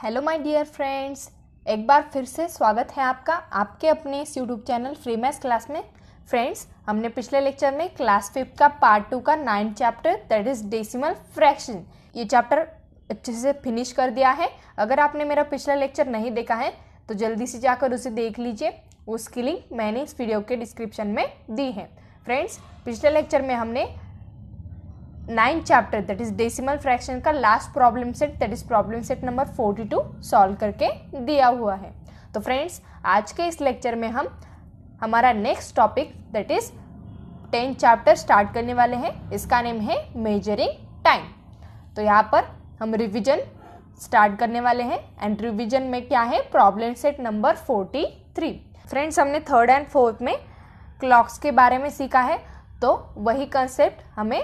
Hello my dear friends एक बार फिर से स्वागत है आपका आपके अपने इस YouTube channel free maths class में फ्रेंड्स हमने पिछले लेक्चर में क्लास फिफ्थ का पार्ट टू का ninth chapter that is decimal fraction ये चैप्टर अच्छे से फिनिश कर दिया है अगर आपने मेरा पिछला लेक्चर नहीं देखा है तो जल्दी से जाकर उसे देख लीजिए उसकी लिंक मैंने इस वीडियो के डिस्क्रिप्शन में दी है फ्रेंड्स पिछले लेक्चर में हमने ninth chapter that is decimal fraction का last problem set that is problem set number forty two solve करके दिया हुआ है तो फ्रेंड्स आज के इस लेक्चर में हम हमारा next topic that is tenth chapter start करने वाले हैं इसका नेम है मेजरिंग टाइम तो यहाँ पर हम रिविजन स्टार्ट करने वाले हैं एंड रिविजन में क्या है problem set number forty three friends हमने थर्ड एंड फोर्थ में क्लॉक्स के बारे में सीखा है तो वही कंसेप्ट हमें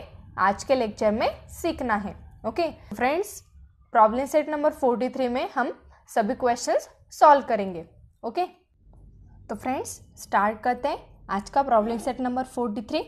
आज के लेक्चर में सीखना है okay friends problem set number forty three में हम सभी क्वेश्चंस सॉल्व करेंगे ओके तो फ्रेंड्स स्टार्ट करते हैं आज का problem set number forty three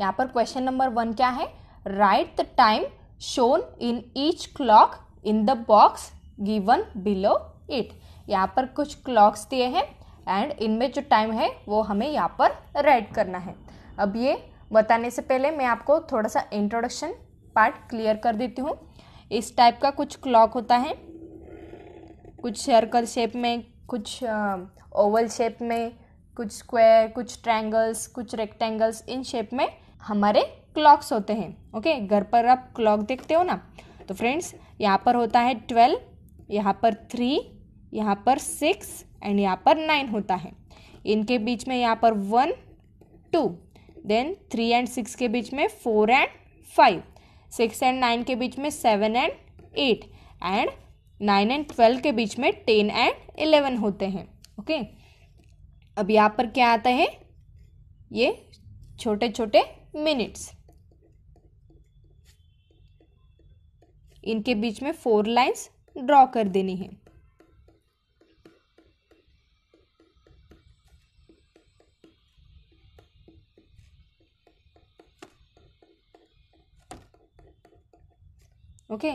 यहाँ पर क्वेश्चन नंबर वन क्या है right the time shown in each clock in the box given below it यहाँ पर कुछ क्लॉक्स दिए हैं एंड इनमें जो टाइम है वो हमें यहाँ पर राइट करना है अब ये बताने से पहले मैं आपको थोड़ा सा इंट्रोडक्शन पार्ट क्लियर कर देती हूँ इस टाइप का कुछ क्लॉक होता है कुछ सर्कल शेप में कुछ ओवल शेप में कुछ स्क्वायर कुछ ट्रायंगल्स कुछ रेक्टेंगल्स इन शेप में हमारे क्लॉक्स होते हैं ओके घर पर आप क्लॉक देखते हो ना तो फ्रेंड्स यहाँ पर होता है ट्वेल्व यहाँ पर थ्री यहाँ पर सिक्स एंड यहाँ पर नाइन होता है इनके बीच में यहाँ पर one two then three and six के बीच में four and five six and nine के बीच में seven and eight and nine and twelve के बीच में टेन एंड इलेवन होते हैं ओके अब यहाँ पर क्या आता है ये छोटे छोटे मिनट्स इनके बीच में फोर लाइंस ड्रॉ कर देनी है ओके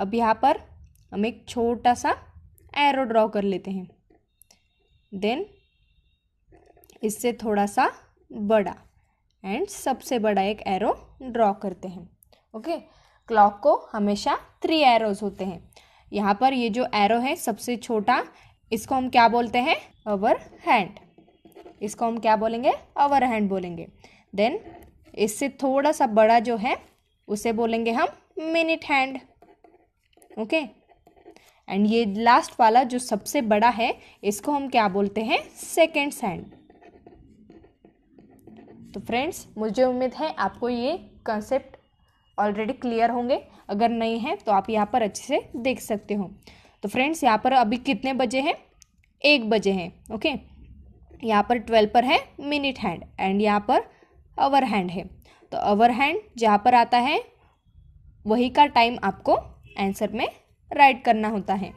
अब यहाँ पर हम एक छोटा सा एरो ड्रॉ कर लेते हैं देन इससे थोड़ा सा बड़ा एंड सबसे बड़ा एक एरो ड्रॉ करते हैं ओके क्लॉक को हमेशा थ्री एरोज होते हैं यहाँ पर ये जो एरो है सबसे छोटा इसको हम क्या बोलते हैं अवर हैंड इसको हम क्या बोलेंगे अवर हैंड बोलेंगे देन इससे थोड़ा सा बड़ा जो है उसे बोलेंगे हम मिनट हैंड ओके एंड ये लास्ट वाला जो सबसे बड़ा है इसको हम क्या बोलते हैं सेकेंड्स हैंड तो फ्रेंड्स मुझे उम्मीद है आपको ये कंसेप्ट ऑलरेडी क्लियर होंगे अगर नहीं है तो आप यहाँ पर अच्छे से देख सकते हो तो फ्रेंड्स यहाँ पर अभी कितने बजे हैं एक बजे हैं ओके यहाँ पर ट्वेल्व पर है मिनट हैंड एंड यहाँ पर अवर हैंड है तो अवर हैंड जहाँ पर आता है वही का टाइम आपको आंसर में राइट करना होता है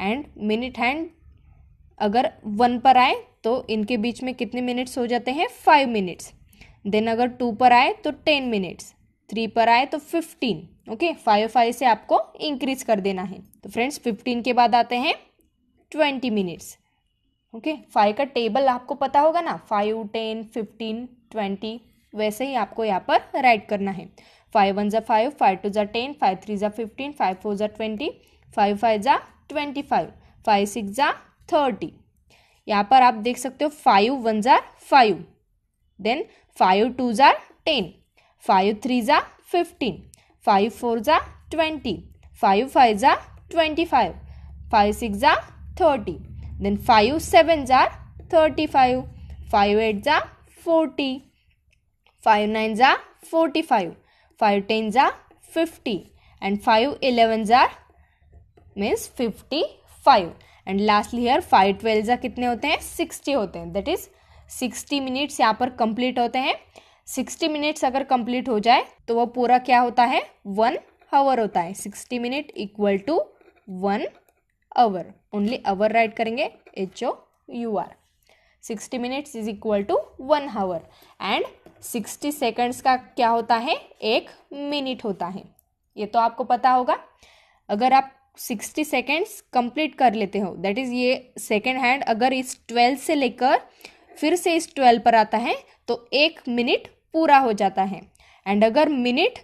एंड मिनट हैंड अगर वन पर आए तो इनके बीच में कितने मिनट्स हो जाते हैं फाइव मिनट्स देन अगर टू पर आए तो टेन मिनट्स थ्री पर आए तो फिफ्टीन ओके फाइव फाइव से आपको इंक्रीज कर देना है तो फ्रेंड्स फिफ्टीन के बाद आते हैं ट्वेंटी मिनट्स ओके फाइव का टेबल आपको पता होगा ना फाइव टेन फिफ्टीन ट्वेंटी वैसे ही आपको यहाँ पर राइट करना है फाइव वन ज़ा फाइव फाइव टू ज़ा टेन फाइव थ्री ज़ा फिफ्टीन फाइव फोर ज़ा ट्वेंटी फाइव फाइव ज़ा ट्वेंटी फाइव फाइव सिक्स ज़ा थर्टी यहाँ पर आप देख सकते हो फाइव वन जार फाइव देन फाइव टू ज़ार टेन फाइव थ्री ज़ा फिफ्टीन फाइव फोर ज़ा ट्वेंटी फाइव फाइव ज़ा ट्वेंटी फाइव फाइव सिक्स ज़ा थर्टी देन फाइव सेवन जार थर्टी फाइव फाइव एट ज़ा फोर्टी फाइव नाइन ज़ा forty five 5 tens are 50 and 5 elevens are means five and lastly here five twelve कितने होते हैं sixty होते हैं दैट इज सिक्सटी मिनट्स यहाँ पर कंप्लीट होते हैं सिक्सटी मिनट्स अगर कंप्लीट हो जाए तो वो पूरा क्या होता है वन आवर होता है sixty minute equal to one hour only hour write करेंगे H O U R sixty minutes is equal to one hour and sixty seconds का क्या होता है एक मिनट होता है ये तो आपको पता होगा अगर आप सिक्सटी सेकेंड्स कंप्लीट कर लेते हो दैट इज़ ये सेकेंड हैंड अगर इस ट्वेल्व से लेकर फिर से इस ट्वेल्व पर आता है तो एक मिनट पूरा हो जाता है एंड अगर मिनट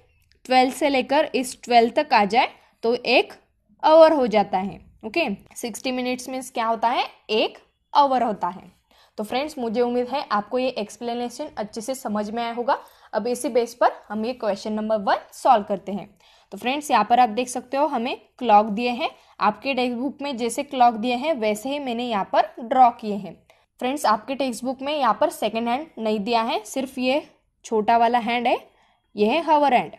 ट्वेल्व से लेकर इस ट्वेल्व तक आ जाए तो एक आवर हो जाता है ओके सिक्सटी मिनट्स मीन्स क्या होता है एक आवर होता है तो फ्रेंड्स मुझे उम्मीद है आपको ये एक्सप्लेनेशन अच्छे से समझ में आया होगा अब इसी बेस पर हम ये क्वेश्चन नंबर वन सॉल्व करते हैं तो फ्रेंड्स यहाँ पर आप देख सकते हो हमें क्लॉक दिए हैं आपके टेक्स्ट बुक में जैसे क्लॉक दिए हैं वैसे ही मैंने यहाँ पर ड्रॉ किए हैं फ्रेंड्स आपके टेक्स्ट बुक में यहाँ पर सेकेंड हैंड नहीं दिया है सिर्फ ये छोटा वाला हैंड है ये है हवर हैंड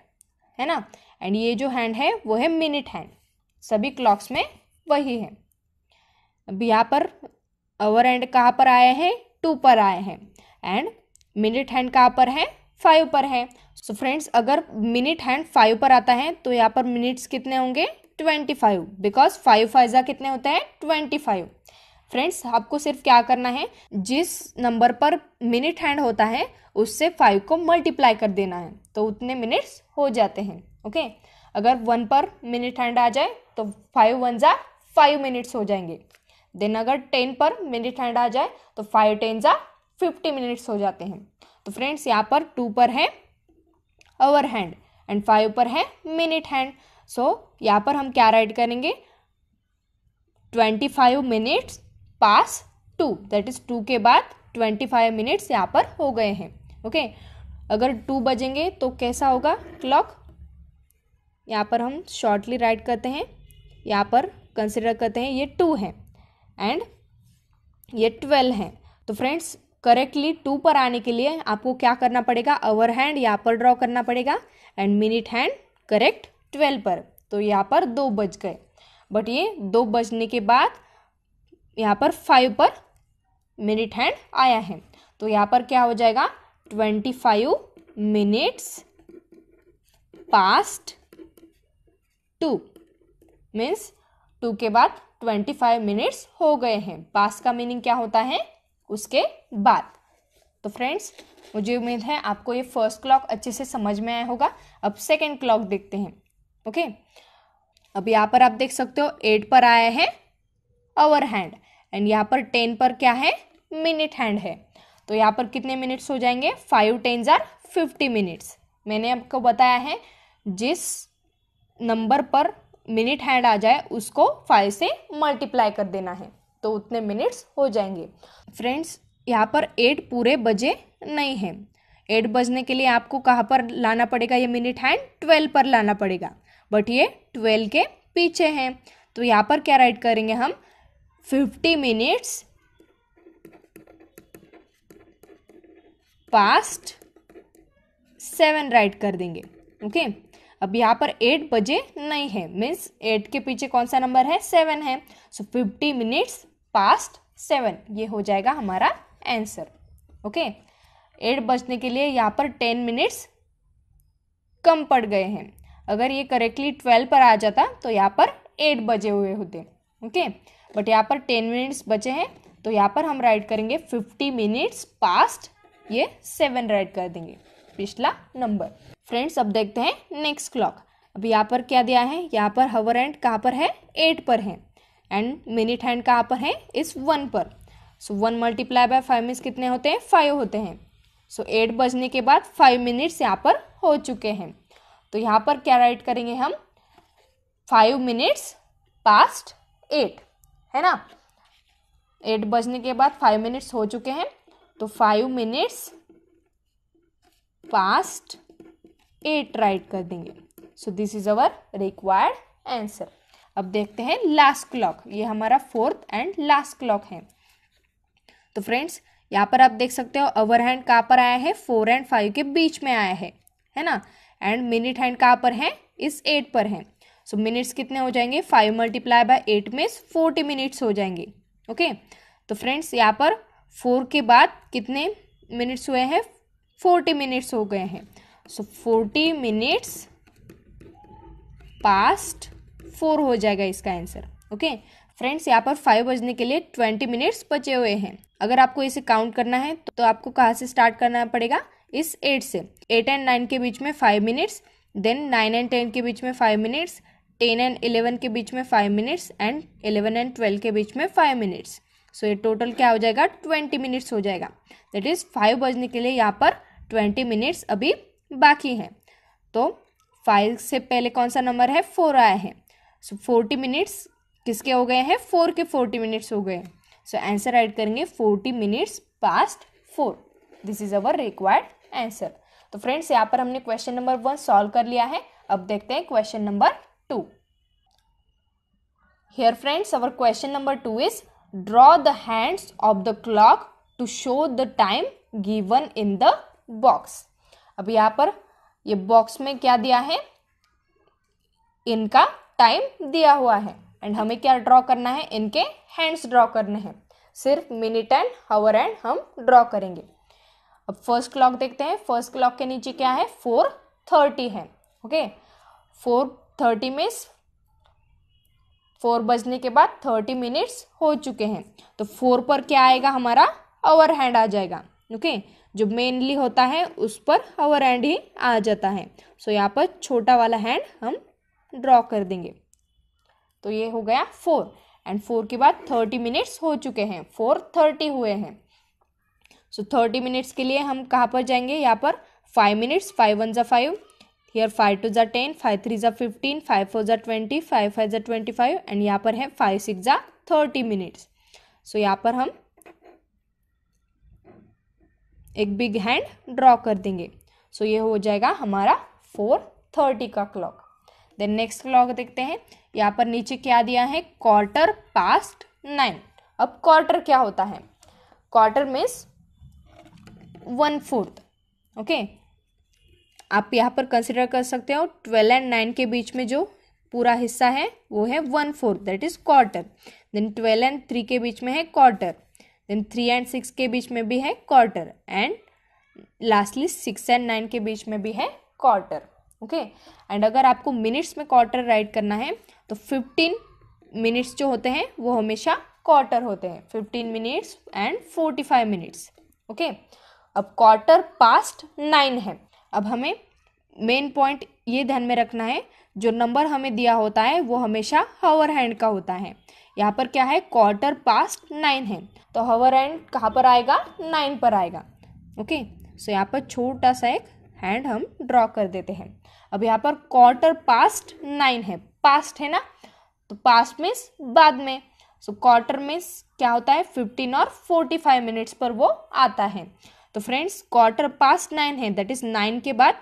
है ना एंड ये जो हैंड है वो है मिनट हैंड सभी क्लॉक्स में वही है अब यहाँ पर अवर एंड कहाँ पर आए हैं टू पर आए हैं एंड मिनट हैंड कहाँ पर है फाइव पर है सो so फ्रेंड्स अगर मिनट हैंड फाइव पर आता है तो यहाँ पर मिनट्स कितने होंगे ट्वेंटी फाइव बिकॉज फाइव फाइजा कितने होते हैं ट्वेंटी फाइव फ्रेंड्स आपको सिर्फ क्या करना है जिस नंबर पर मिनट हैंड होता है उससे फाइव को मल्टीप्लाई कर देना है तो उतने मिनट्स हो जाते हैं ओके अगर वन पर मिनट हैंड आ जाए तो फाइव वन ज़ा फाइव मिनट्स हो जाएंगे देन अगर टेन पर मिनट हैंड आ जाए तो फाइव टेन जा फिफ्टी मिनट्स हो जाते हैं तो फ्रेंड्स यहाँ पर टू पर है अवर हैंड एंड फाइव पर है मिनट हैंड सो यहाँ पर हम क्या राइट करेंगे twenty five minutes past two that is two के बाद ट्वेंटी फाइव मिनट्स यहाँ पर हो गए हैं ओके okay? अगर टू बजेंगे तो कैसा होगा क्लॉक यहाँ पर हम शॉर्टली राइट करते हैं यहाँ पर कंसिडर करते हैं ये टू है एंड ये ट्वेल्व है तो फ्रेंड्स करेक्टली टू पर आने के लिए आपको क्या करना पड़ेगा अवर हैंड यहाँ पर ड्रॉ करना पड़ेगा and minute hand correct twelve पर तो यहाँ पर दो बज गए बट ये दो बजने के बाद यहाँ पर फाइव पर मिनिट हैंड आया है तो यहाँ पर क्या हो जाएगा twenty five minutes past two means two के बाद ट्वेंटी फाइव मिनट्स हो गए हैं पास का मीनिंग क्या होता है उसके बाद तो फ्रेंड्स मुझे उम्मीद है आपको ये फर्स्ट क्लॉक अच्छे से समझ में आया होगा अब सेकेंड क्लॉक देखते हैं ओके अब यहाँ पर आप देख सकते हो एट पर आया है आवर हैंड एंड यहाँ पर टेन पर क्या है मिनट हैंड है तो यहाँ पर कितने मिनट्स हो जाएंगे फाइव टेन जार फिफ्टी मिनट्स मैंने आपको बताया है जिस नंबर पर मिनट हैंड आ जाए उसको फाइव से मल्टीप्लाई कर देना है तो उतने मिनट्स हो जाएंगे फ्रेंड्स यहाँ पर एट पूरे बजे नहीं हैं एट बजने के लिए आपको कहाँ पर लाना पड़ेगा ये मिनट हैंड ट्वेल्व पर लाना पड़ेगा बट ये ट्वेल्व के पीछे हैं तो यहाँ पर क्या राइट करेंगे हम fifty minutes past seven write कर देंगे ओके okay? अब यहाँ पर एट बजे नहीं है मीन्स एट के पीछे कौन सा नंबर है सेवन है so fifty minutes past seven ये हो जाएगा हमारा आंसर ओके एट बजने के लिए यहाँ पर टेन मिनट्स कम पड़ गए हैं अगर ये करेक्टली ट्वेल्व पर आ जाता तो यहाँ पर एट बजे हुए होते ओके बट यहाँ पर टेन मिनट्स बचे हैं तो यहाँ पर हम राइट करेंगे फिफ्टी मिनट्स पास्ट ये सेवन राइट कर देंगे पिछला नंबर फ्रेंड्स अब देखते हैं नेक्स्ट क्लॉक अब यहाँ पर क्या दिया है यहाँ पर हवर एंड कहाँ पर है एट पर है एंड मिनिट हैंड कहाँ पर है इस वन पर so one multiply by five means कितने होते हैं फाइव होते हैं सो so, एट बजने के बाद फाइव मिनट्स यहाँ पर हो चुके हैं तो यहाँ पर क्या राइट करेंगे हम फाइव मिनट्स पास्ट एट है ना एट बजने के बाद फाइव मिनट्स हो चुके हैं तो five minutes past eight write कर देंगे so this is our required answer अब देखते हैं लास्ट क्लॉक ये हमारा फोर्थ एंड लास्ट क्लॉक है तो फ्रेंड्स यहाँ पर आप देख सकते हो अवर हैंड कहाँ पर आया है फोर एंड फाइव के बीच में आया है है ना एंड मिनिट हैंड कहाँ पर है इस एट पर है सो so, मिनट्स कितने हो जाएंगे फाइव मल्टीप्लाई बाय एट में फोर्टी मिनट्स हो जाएंगे ओके okay? तो फ्रेंड्स यहाँ पर फोर के बाद कितने मिनट्स हुए हैं फोर्टी मिनट्स हो गए हैं so forty minutes past four हो जाएगा इसका आंसर ओके फ्रेंड्स यहाँ पर फाइव बजने के लिए ट्वेंटी मिनट्स बचे हुए हैं अगर आपको इसे काउंट करना है तो आपको कहाँ से स्टार्ट करना पड़ेगा इस एट से एट एंड नाइन के बीच में five minutes then nine and ten के बीच में five minutes ten and eleven के बीच में five minutes and eleven and twelve के बीच में फाइव मिनट्स सो ये टोटल क्या हो जाएगा ट्वेंटी मिनट्स हो जाएगा दैट इज़ फाइव बजने के लिए यहाँ पर ट्वेंटी मिनट्स अभी बाकी हैं तो फाइव से पहले कौन सा नंबर है फोर आया है सो फोर्टी मिनट्स किसके हो गए हैं फोर के फोर्टी मिनट्स हो गए सो आंसर राइट करेंगे forty minutes past four this is our required answer तो फ्रेंड्स यहाँ पर हमने क्वेश्चन नंबर वन सॉल्व कर लिया है अब देखते हैं question number two here friends our question number two is draw the hands of the clock to show the time given in the box अब यहाँ पर ये बॉक्स में क्या दिया है इनका टाइम दिया हुआ है एंड हमें क्या ड्रॉ करना है इनके हैंड्स ड्रॉ करने हैं सिर्फ मिनट एंड हावर एंड हम ड्रॉ करेंगे अब फर्स्ट क्लॉक देखते हैं फर्स्ट क्लॉक के नीचे क्या है फोर थर्टी है okay four thirty means four बजने के बाद थर्टी मिनट्स हो चुके हैं तो फोर पर क्या आएगा हमारा आवर हैंड आ जाएगा ओके okay? जो मेनली होता है उस पर अवर हैंड ही आ जाता है सो so, यहाँ पर छोटा वाला हैंड हम ड्रॉ कर देंगे तो ये हो गया फोर एंड फोर के बाद थर्टी मिनट्स हो चुके हैं फोर थर्टी हुए हैं सो थर्टी मिनट्स के लिए हम कहाँ पर जाएंगे यहाँ पर फाइव मिनट्स फाइव वन ज़ा फाइव हियर फाइव टू ज़ा टेन फाइव थ्री ज़ा फिफ्टीन फाइव फोर ज़ा ट्वेंटी फाइव फाइव ज़ा ट्वेंटी फाइव एंड यहाँ पर है फाइव सिक्स ज़ा थर्टी मिनट्स सो यहाँ पर हम एक बिग हैंड ड्रॉ कर देंगे सो so, ये हो जाएगा हमारा फोर थर्टी का क्लॉक देन नेक्स्ट क्लॉक देखते हैं यहाँ पर नीचे क्या दिया है क्वार्टर पास्ट नाइन अब क्वार्टर क्या होता है quarter means one fourth okay आप यहाँ पर कंसिडर कर सकते हो ट्वेल्व एंड नाइन के बीच में जो पूरा हिस्सा है वो है one fourth that is quarter then twelve and three के बीच में है quarter then three and six के बीच में भी है quarter and lastly six and nine के बीच में भी है क्वार्टर ओके एंड अगर आपको मिनट्स में क्वार्टर राइट करना है तो फिफ्टीन मिनट्स जो होते हैं वो हमेशा क्वार्टर होते हैं fifteen minutes and forty five minutes okay अब क्वार्टर पास्ट नाइन है अब हमें मेन पॉइंट ये ध्यान में रखना है जो नंबर हमें दिया होता है वो हमेशा हावर हैंड का होता है यहाँ पर क्या है क्वार्टर पास्ट नाइन है तो हवर एंड कहाँ पर आएगा नाइन पर आएगा ओके सो यहाँ पर छोटा सा एक हैंड हम ड्रॉ कर देते हैं अब यहाँ पर क्वार्टर पास्ट नाइन है पास्ट है ना तो पास्ट मीन्स बाद में सो क्वार्टर मीन्स क्या होता है फिफ्टीन और फोर्टी फाइव मिनट्स पर वो आता है तो फ्रेंड्स क्वार्टर पास्ट नाइन है दैट इज नाइन के बाद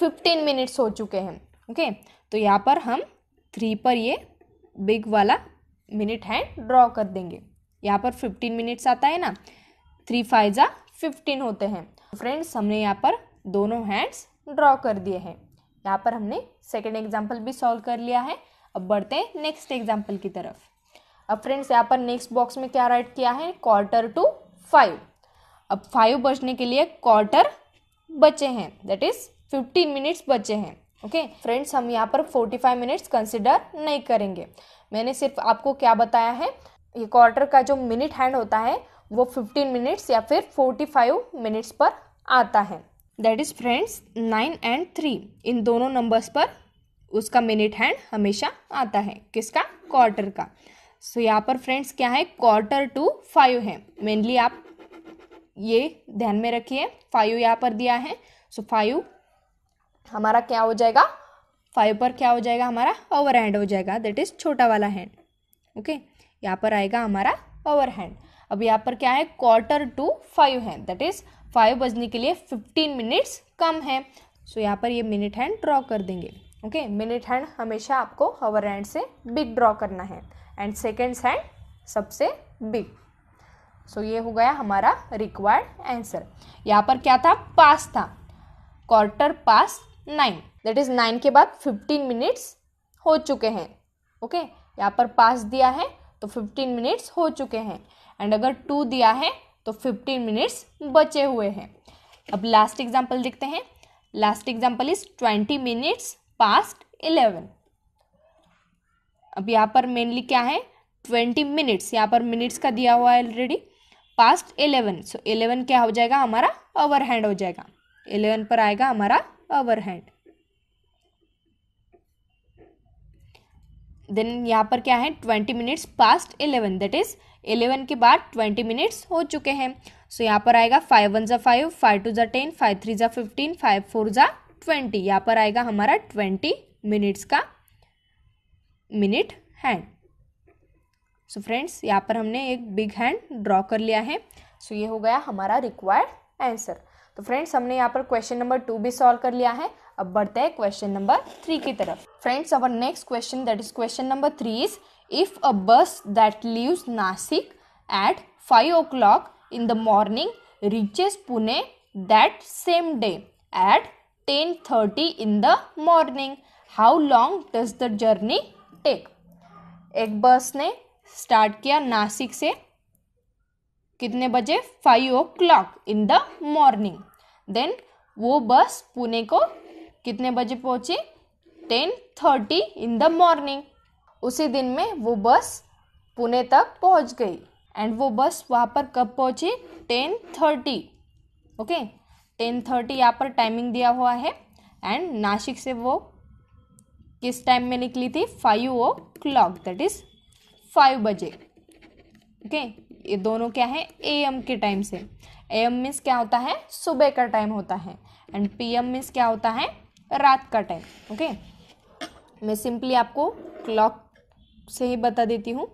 फिफ्टीन मिनट्स हो चुके हैं ओके okay? तो यहाँ पर हम थ्री पर ये बिग वाला मिनट हैंड ड्रॉ कर देंगे यहाँ पर फिफ्टीन मिनट्स आता है ना थ्री फाइव ज़ा फिफ्टीन होते हैं फ्रेंड्स हमने यहाँ पर दोनों हैंड्स ड्रॉ कर दिए हैं यहाँ पर हमने सेकेंड एग्जाम्पल भी सॉल्व कर लिया है अब बढ़ते हैं नेक्स्ट एग्जाम्पल की तरफ अब फ्रेंड्स यहाँ पर नेक्स्ट बॉक्स में क्या राइट किया है क्वार्टर टू फाइव अब फाइव बजने के लिए क्वार्टर बचे हैं दैट इज़ फिफ्टीन मिनट्स बचे हैं ओके okay, फ्रेंड्स हम यहाँ पर 45 मिनट्स कंसिडर नहीं करेंगे मैंने सिर्फ आपको क्या बताया है ये क्वार्टर का जो मिनट हैंड होता है वो 15 मिनट्स या फिर 45 मिनट्स पर आता है that is friends nine and three इन दोनों नंबर्स पर उसका मिनट हैंड हमेशा आता है किसका क्वार्टर का सो so, यहाँ पर फ्रेंड्स क्या है क्वार्टर टू फाइव है मेनली आप ये ध्यान में रखिए फाइव यहाँ पर दिया है सो so, फाइव हमारा क्या हो जाएगा फाइव पर क्या हो जाएगा हमारा ओवर हैंड हो जाएगा दैट इज़ छोटा वाला हैंड ओके okay? यहाँ पर आएगा हमारा ओवर हैंड अब यहाँ पर क्या है क्वार्टर टू फाइव है दैट इज़ फाइव बजने के लिए फिफ्टीन मिनट्स कम है सो so, यहाँ पर ये मिनट हैंड ड्रॉ कर देंगे ओके मिनट हैंड हमेशा आपको ओवर हैंड से बिग ड्रॉ करना है एंड सेकेंड्स हैंड सबसे बिग सो ये हो गया हमारा रिक्वायर्ड आंसर यहाँ पर क्या था पास था quarter past nine that is nine के बाद फिफ्टीन मिनट्स हो चुके हैं ओके okay? यहाँ पर पास दिया है तो फिफ्टीन मिनट्स हो चुके हैं एंड अगर टू दिया है तो फिफ्टीन मिनट्स बचे हुए हैं अब लास्ट एग्जाम्पल देखते हैं last example is twenty minutes past eleven अब यहाँ पर मेनली क्या है ट्वेंटी मिनट्स यहाँ पर मिनट्स का दिया हुआ है already past eleven so eleven क्या हो जाएगा हमारा ओवर हैंड हो जाएगा इलेवन पर आएगा हमारा our हैंड देन यहाँ पर क्या है twenty minutes past eleven that is eleven के बाद ट्वेंटी मिनट्स हो चुके हैं सो so, यहाँ पर आएगा फाइव वन ज़ा फाइव फाइव टू ज़ा टेन फाइव थ्री ज़ा फिफ्टीन फाइव फोर ज़ा ट्वेंटी यहाँ पर आएगा हमारा ट्वेंटी मिनट्स का मिनट हैंड सो फ्रेंड्स यहाँ पर हमने एक बिग हैंड ड्रॉ कर लिया है सो so, ये हो गया हमारा रिक्वायर्ड आंसर तो फ्रेंड्स हमने यहाँ पर क्वेश्चन नंबर टू भी सॉल्व कर लिया है अब बढ़ते हैं क्वेश्चन नंबर थ्री की तरफ friends our next question that is question number three is if a bus that leaves Nashik at five o'clock in the morning reaches Pune that same day at ten thirty in the morning how long does the journey take एक bus ने start किया नासिक से कितने बजे five o'clock in the morning then वो bus Pune को कितने बजे पहुँची ten thirty in the morning उसी दिन में वो बस पुणे तक पहुँच गई एंड वो बस वहाँ पर कब पहुँची ten thirty okay ten thirty यहाँ पर टाइमिंग दिया हुआ है एंड नासिक से वो किस टाइम में निकली थी five o'clock that is five बजे ओके ये दोनों क्या है ए एम के टाइम से ए एम मीन्स क्या होता है सुबह का टाइम होता है एंड पी एम मीन्स क्या होता है रात का टाइम ओके मैं सिंपली आपको क्लॉक से ही बता देती हूँ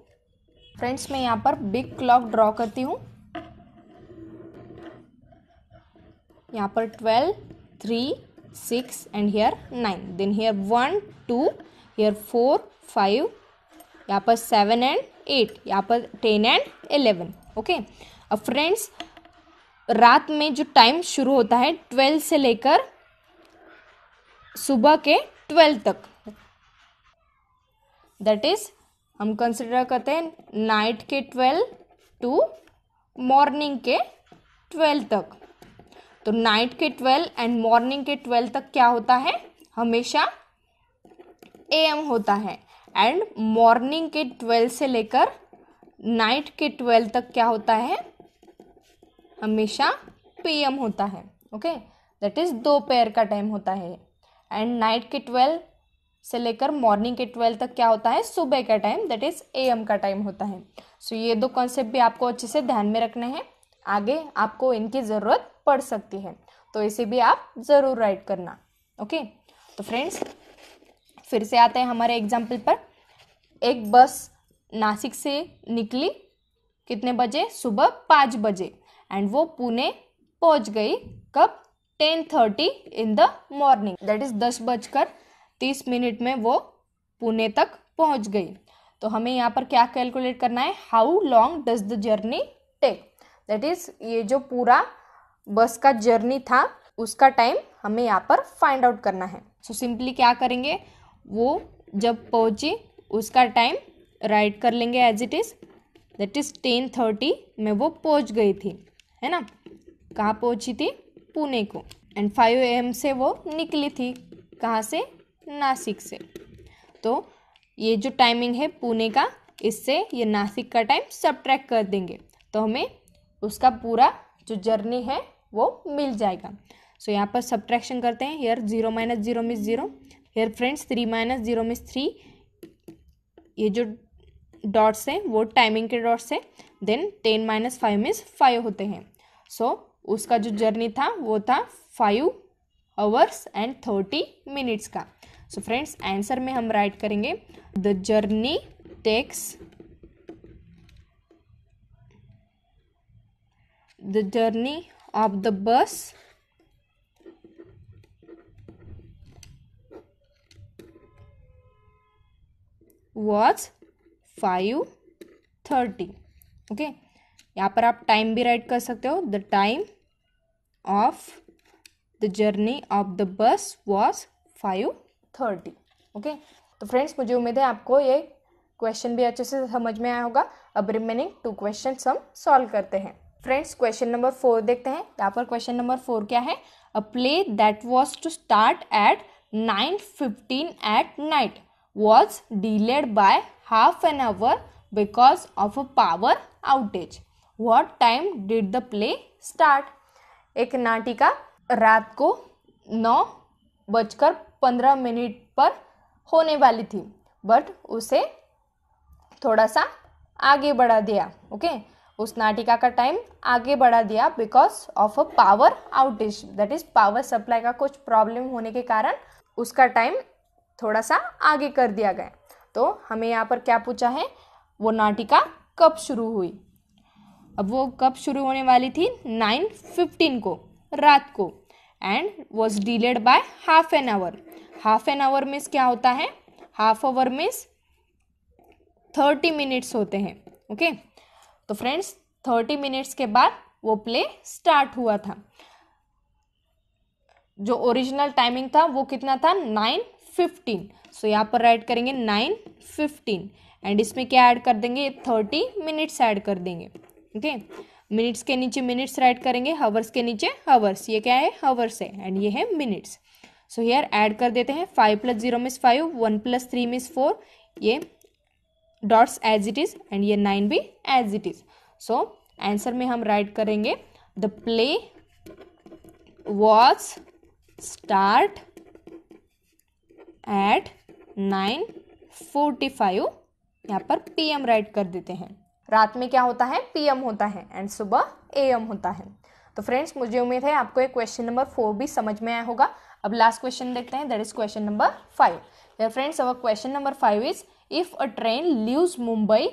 फ्रेंड्स मैं यहाँ पर बिग क्लॉक ड्रॉ करती हूँ यहाँ पर twelve three six and here nine then here one two here four five यहाँ पर सेवन एंड एट यहाँ पर टेन एंड एलेवन ओके अब फ्रेंड्स रात में जो टाइम शुरू होता है ट्वेल्व से लेकर सुबह के ट्वेल्व तक दैट इज हम कंसिडर करते हैं नाइट के ट्वेल्व टू मॉर्निंग के ट्वेल्व तक तो नाइट के ट्वेल्व एंड मॉर्निंग के ट्वेल्व तक क्या होता है हमेशा ए एम होता है एंड मॉर्निंग के ट्वेल्व से लेकर नाइट के ट्वेल्व तक क्या होता है हमेशा पीएम होता है ओके दैट इज़ दोपहर का टाइम होता है एंड नाइट के ट्वेल्व से लेकर मॉर्निंग के ट्वेल्व तक क्या होता है सुबह का टाइम दैट इज़ एम का टाइम होता है सो so, ये दो कॉन्सेप्ट भी आपको अच्छे से ध्यान में रखने हैं आगे आपको इनकी ज़रूरत पड़ सकती है तो इसे भी आप ज़रूर राइट करना ओके okay? तो फ्रेंड्स फिर से आते हैं हमारे एग्जाम्पल पर एक बस नासिक से निकली कितने बजे सुबह पाँच बजे एंड वो पुणे पहुंच गई कब ten thirty in the morning that is दस बजकर तीस मिनट में वो पुणे तक पहुंच गई तो हमें यहाँ पर क्या कैलकुलेट करना है how long does the journey take that is ये जो पूरा बस का जर्नी था उसका टाइम हमें यहाँ पर फाइंड आउट करना है सो so, सिंपली क्या करेंगे वो जब पहुँची उसका टाइम राइट कर लेंगे as it is that is ten thirty में वो पहुँच गई थी है ना कहाँ पहुँची थी पुणे को एंड फाइव ए एम से वो निकली थी कहाँ से नासिक से तो ये जो टाइमिंग है पुणे का इससे ये नासिक का टाइम सब ट्रैक कर देंगे तो हमें उसका पूरा जो जर्नी है वो मिल जाएगा सो so, यहाँ पर सब करते हैं यार zero minus zero is zero here friends three minus zero means three ये जो डॉट्स हैं वो टाइमिंग के डॉट्स हैं then ten minus five means five होते हैं सो so, उसका जो जर्नी था वो था five hours and thirty minutes का सो फ्रेंड्स आंसर में हम राइट करेंगे the journey takes the journey of the bus was five thirty okay यहाँ पर आप टाइम भी राइट कर सकते हो the time of the journey of the bus was five thirty okay तो फ्रेंड्स मुझे उम्मीद है आपको ये क्वेश्चन भी अच्छे से समझ में आया होगा अब रिमेनिंग टू क्वेश्चन हम सॉल्व करते हैं फ्रेंड्स क्वेश्चन नंबर फोर देखते हैं यहाँ पर क्वेश्चन नंबर फोर क्या है a play that was to start at nine fifteen at night was delayed by half an hour because of a power outage. What time did the play start? एक नाटिका रात को नौ बजकर पंद्रह minute पर होने वाली थी बट उसे थोड़ा सा आगे बढ़ा दिया ओके okay? उस नाटिका का टाइम आगे बढ़ा दिया because of a power outage that is power supply का कुछ प्रॉब्लम होने के कारण उसका टाइम थोड़ा सा आगे कर दिया गया तो हमें यहाँ पर क्या पूछा है वो नाटिका कब शुरू हुई अब वो कब शुरू होने वाली थी नाइन फिफ्टीन को रात को and was delayed by half an hour half an hour means क्या होता है half hour means thirty minutes होते हैं ओके okay? तो फ्रेंड्स थर्टी मिनट्स के बाद वो प्ले स्टार्ट हुआ था जो ओरिजिनल टाइमिंग था वो कितना था नाइन फिफ्टीन सो यहाँ पर राइट करेंगे नाइन फिफ्टीन एंड इसमें क्या ऐड कर देंगे थर्टी मिनट्स ऐड कर देंगे ओके मिनट्स के नीचे मिनट्स राइट करेंगे हवर्स के नीचे हवर्स ये क्या है हवर्स है एंड ये है मिनट्स सो हेयर ऐड कर देते हैं five plus zero is five one plus three is four ये dots as it is and ये नाइन भी as it is so answer में हम राइट करेंगे the play was start at nine forty five यहाँ पर एम राइट कर देते हैं रात में क्या होता है पी एम होता है एंड सुबह ए एम होता है तो फ्रेंड्स मुझे उम्मीद है आपको एक क्वेश्चन नंबर फोर भी समझ में आया होगा अब लास्ट क्वेश्चन देखते हैं that is question number five friends our question number five is if a train leaves Mumbai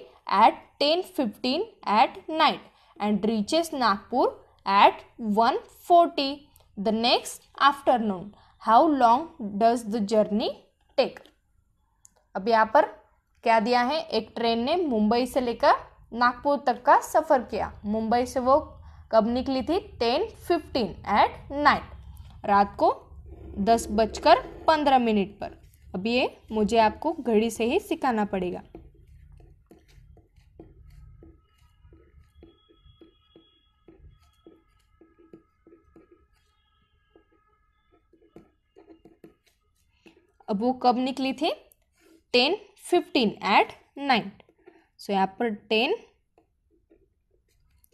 at ten fifteen at night and reaches Nagpur at one forty the next afternoon how long does the journey take अब यहाँ पर क्या दिया है एक train ने मुंबई से लेकर नागपुर तक का सफ़र किया मुंबई से वो कब निकली थी टेन फिफ्टीन एट नाइट रात को दस बजकर पंद्रह मिनट पर अब ये मुझे आपको घड़ी से ही सिखाना पड़ेगा अब वो कब निकली थी ten fifteen at nine so यहाँ पर टेन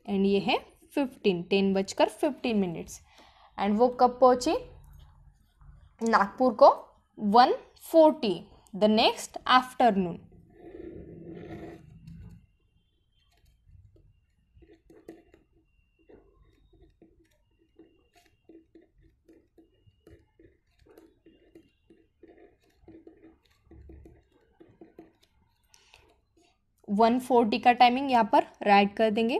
एंड ये है फिफ्टीन टेन बजकर फिफ्टीन मिनट्स एंड वो कब पहुँची नागपुर को one forty the next afternoon one forty का टाइमिंग यहाँ पर राइट कर देंगे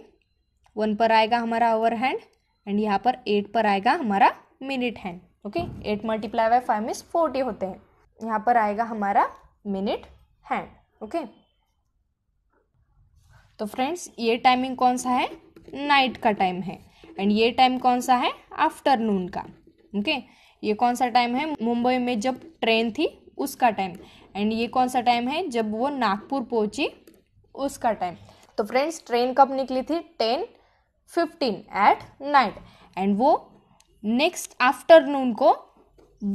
वन पर आएगा हमारा आवर हैंड एंड यहाँ पर एट पर आएगा हमारा minute hand okay eight multiply by five means forty होते हैं यहाँ पर आएगा हमारा मिनट हैंड ओके तो फ्रेंड्स ये टाइमिंग कौन सा है नाइट का टाइम है एंड ये टाइम कौन सा है आफ्टरनून का ओके ये कौन सा टाइम है मुंबई में जब ट्रेन थी उसका टाइम एंड ये कौन सा टाइम है जब वो नागपुर पहुंची उसका टाइम तो फ्रेंड्स ट्रेन कब निकली थी ten fifteen at night and वो नेक्स्ट आफ्टरनून को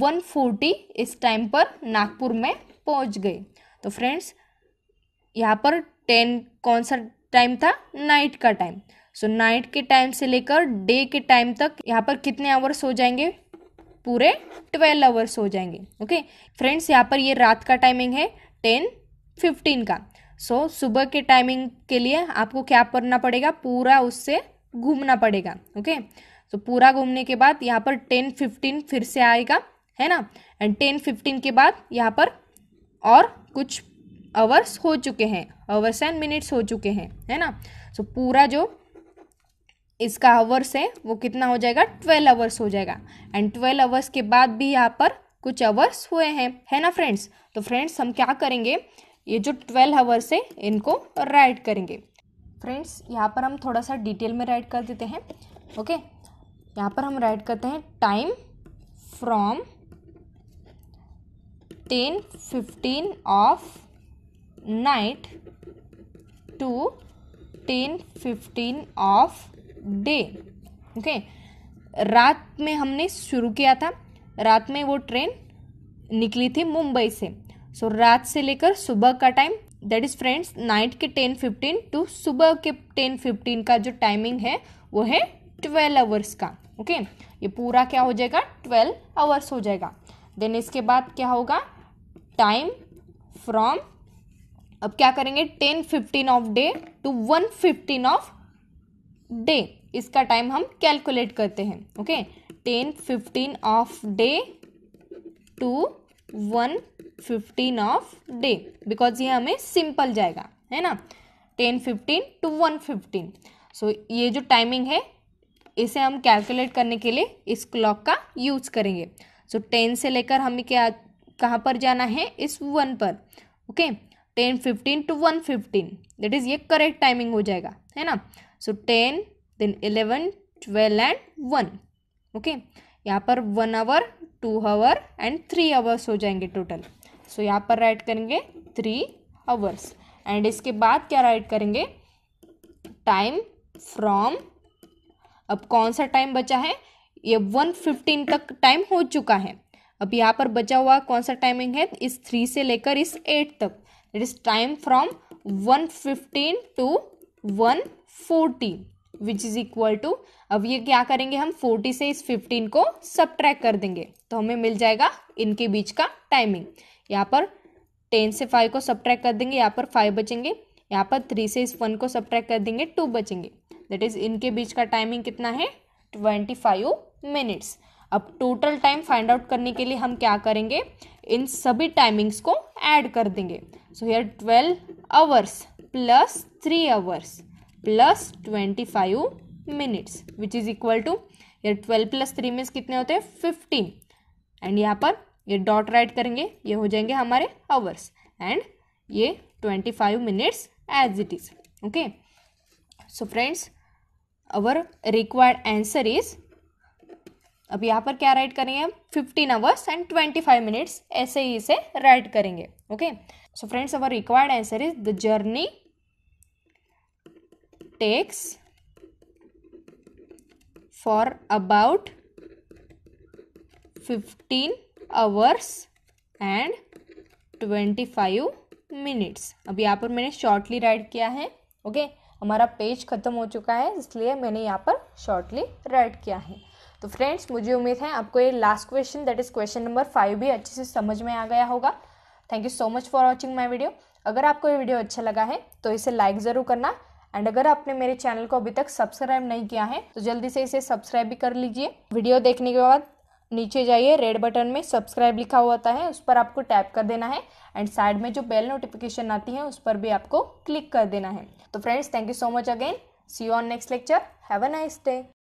वन फोर्टी इस टाइम पर नागपुर में पहुंच गई तो फ्रेंड्स यहाँ पर टेन कौन सा टाइम था नाइट का टाइम सो so, नाइट के टाइम से लेकर डे के टाइम तक यहाँ पर कितने आवर्स हो जाएंगे पूरे ट्वेल्व आवर्स हो जाएंगे ओके फ्रेंड्स यहाँ पर ये रात का टाइमिंग है टेन फिफ्टीन का सो so, सुबह के टाइमिंग के लिए आपको क्या करना पड़ेगा पूरा उससे घूमना पड़ेगा ओके so, पूरा घूमने के बाद यहाँ पर टेन फिफ्टीन फिर से आएगा है ना एंड टेन फिफ्टीन के बाद यहाँ पर और कुछ आवर्स हो चुके हैं आवर्स एंड मिनट्स हो चुके हैं है ना सो so, पूरा जो इसका आवर्स है वो कितना हो जाएगा ट्वेल्व आवर्स हो जाएगा एंड ट्वेल्व आवर्स के बाद भी यहाँ पर कुछ आवर्स हुए हैं है ना फ्रेंड्स तो फ्रेंड्स हम क्या करेंगे ये जो ट्वेल्व हावर्स है इनको राइड करेंगे फ्रेंड्स यहाँ पर हम थोड़ा सा डिटेल में राइड कर देते हैं ओके यहाँ पर हम राइड करते हैं time from ten fifteen of night to ten fifteen of day okay रात में हमने शुरू किया था रात में वो ट्रेन निकली थी मुंबई से सो so, रात से लेकर सुबह का time that is friends night के टेन फिफ्टीन टू सुबह के टेन फिफ्टीन का जो टाइमिंग है वो है ट्वेल्व आवर्स का ओके okay? ये पूरा क्या हो जाएगा ट्वेल्व आवर्स हो जाएगा देन इसके बाद क्या होगा टाइम फ्रॉम अब क्या करेंगे ten fifteen of day two one fifteen of day इसका टाइम हम कैलकुलेट करते हैं okay ten fifteen of day two one fifteen of day because ये हमें सिंपल जाएगा है ना ten fifteen to one fifteen so ये जो टाइमिंग है इसे हम कैलकुलेट करने के लिए इस क्लॉक का यूज करेंगे सो so, टेन से लेकर हमें क्या कहाँ पर जाना है इस वन पर okay ten fifteen to one fifteen that is ये करेक्ट टाइमिंग हो जाएगा है ना so ten then eleven twelve and one okay यहाँ पर one hour two hour and three hours हो जाएंगे टोटल सो so, यहाँ पर राइट करेंगे थ्री आवर्स एंड इसके बाद क्या राइट करेंगे टाइम फ्रॉम अब कौन सा टाइम बचा है ये वन फिफ्टीन तक टाइम हो चुका है अब यहाँ पर बचा हुआ कौन सा टाइमिंग है इस थ्री से लेकर इस एट तक it is time from one fifteen to one fourteen which is equal to अब ये क्या करेंगे हम फोर्टी से इस फिफ्टीन को सब कर देंगे तो हमें मिल जाएगा इनके बीच का टाइमिंग यहाँ पर टेन से फाइव को सब कर देंगे यहाँ पर फाइव बचेंगे यहाँ पर थ्री से इस वन को सब कर देंगे टू बचेंगे दैट इज इनके बीच का टाइमिंग कितना है ट्वेंटी फाइव मिनट्स अब टोटल टाइम फाइंड आउट करने के लिए हम क्या करेंगे इन सभी टाइमिंग्स को ऐड कर देंगे so here twelve hours plus three hours plus twenty five minutes which is equal to ये ट्वेल्व प्लस थ्री मिनट्स कितने होते हैं फिफ्टीन एंड यहाँ पर ये डॉट राइट करेंगे ये हो जाएंगे हमारे आवर्स एंड ये twenty five minutes as it is okay so friends our required answer is अब यहाँ पर क्या राइट करेंगे हम fifteen hours and twenty five minutes ऐसे ही इसे राइट करेंगे okay so friends our required answer is the journey takes for about 15 hours and 25 minutes अब यहाँ पर मैंने शॉर्टली राइट किया है ओके okay? हमारा पेज ख़त्म हो चुका है इसलिए मैंने यहाँ पर शॉर्टली राइट किया है तो फ्रेंड्स मुझे उम्मीद है आपको ये last question that is question number five भी अच्छे से समझ में आ गया होगा thank you so much for watching my video अगर आपको ये वीडियो अच्छा लगा है तो इसे लाइक ज़रूर करना एंड अगर आपने मेरे चैनल को अभी तक सब्सक्राइब नहीं किया है तो जल्दी से इसे सब्सक्राइब भी कर लीजिए वीडियो देखने के बाद नीचे जाइए रेड बटन में सब्सक्राइब लिखा होता है उस पर आपको टैप कर देना है एंड साइड में जो बेल नोटिफिकेशन आती है उस पर भी आपको क्लिक कर देना है तो friends thank you so much again see you on next lecture have a nice day